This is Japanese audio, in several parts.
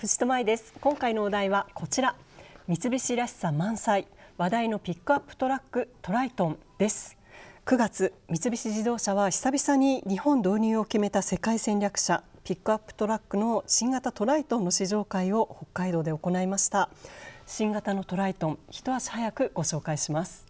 藤戸です今回のお題はこちら三菱らしさ満載話題のピックアップトラックトライトンです9月三菱自動車は久々に日本導入を決めた世界戦略者ピックアップトラックの新型トライトンの試乗会を北海道で行いました新型のトライトン一足早くご紹介します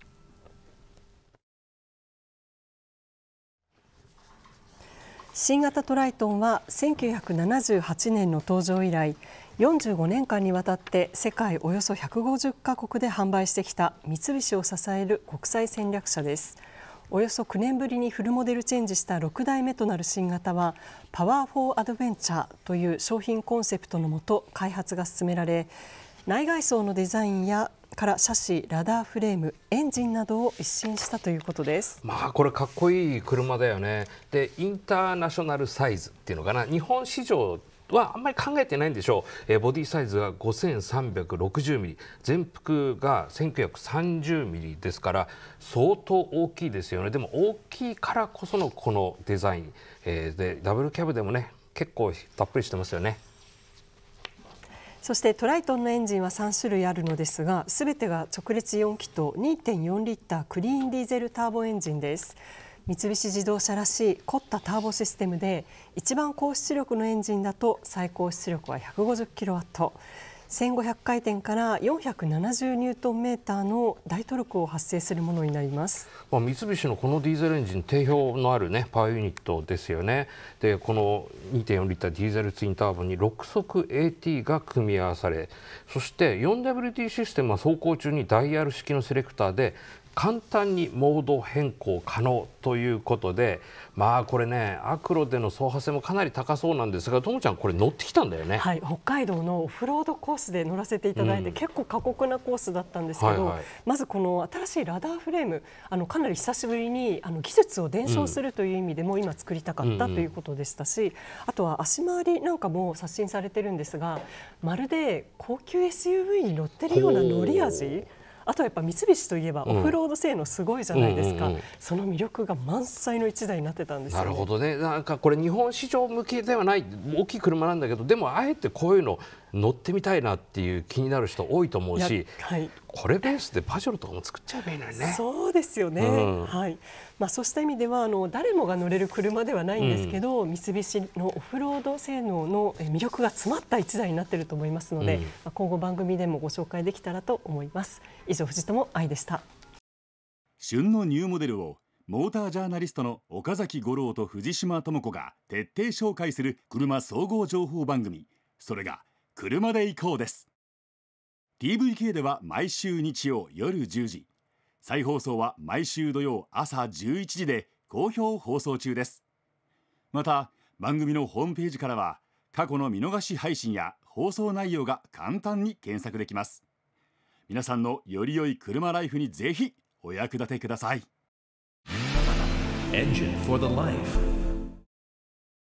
新型トライトンは1978年の登場以来45年間にわたって世界およそ150カ国で販売してきた三菱を支える国際戦略者ですおよそ9年ぶりにフルモデルチェンジした6代目となる新型はパワーフォーアドベンチャーという商品コンセプトのもと開発が進められ内外装のデザインやから車種、ラダーフレーム、エンジンなどを一新したということです。まあこれかっこいい車だよね。でインターナショナルサイズっていうのかな、日本市場はあんまり考えてないんでしょう、えボディサイズが5360ミリ全幅が1930ミリですから相当大きいですよねでも大きいからこそのこのデザイン、えー、でダブルキャブでもね結構たっぷりしてますよね。そしてトライトンのエンジンは3種類あるのですが全てが直列4気筒2.4リッタークリーンディーゼルターボエンジンです。三菱自動車らしい凝ったターボシステムで一番高出力のエンジンだと最高出力は150キロワット1500回転から470ニュートンメーターの大トルクを発生するものになります、まあ、三菱のこのディーゼルエンジン定評のある、ね、パワーユニットですよねでこの2.4リッターディーゼルツインターボに6速 AT が組み合わされそして 4WD システムは走行中にダイヤル式のセレクターで簡単にモード変更可能ということでまあこれねアクロでの走破性もかなり高そうなんですがともちゃんこれ乗ってきたんだよね、はい、北海道のオフロードコースで乗らせていただいて、うん、結構過酷なコースだったんですけど、はいはい、まずこの新しいラダーフレームあのかなり久しぶりにあの技術を伝承するという意味でも今作りたかったということでしたし、あとは足回りなんかも刷新されてるんですがまるで高級 SUV に乗ってるような乗り味。あとはやっぱ三菱といえばオフロード性能すごいじゃないですか、その魅力が満載の一台になってたんです、ね、なるほどねなんかこれ日本市場向けではない大きい車なんだけどでもあえてこういうの乗ってみたいなっていう気になる人多いと思うし、はい、これベースでパジョロとかも作っちゃえばいいのにね。そうですよね、うん、はいまあ、そうした意味ではあの誰もが乗れる車ではないんですけど、うん、三菱のオフロード性能の魅力が詰まった一台になっていると思いますので、うん、まあ、今後番組でもご紹介できたらと思います。以上藤友愛でした旬のニューモデルをモータージャーナリストの岡崎五郎と藤島智子が徹底紹介する車総合情報番組それが「車で行こうです TVK では毎週日曜夜10時再放送は毎週土曜朝11時で好評放送中ですまた番組のホームページからは過去の見逃し配信や放送内容が簡単に検索できます皆さんのより良い車ライフにぜひお役立てください Engine for the life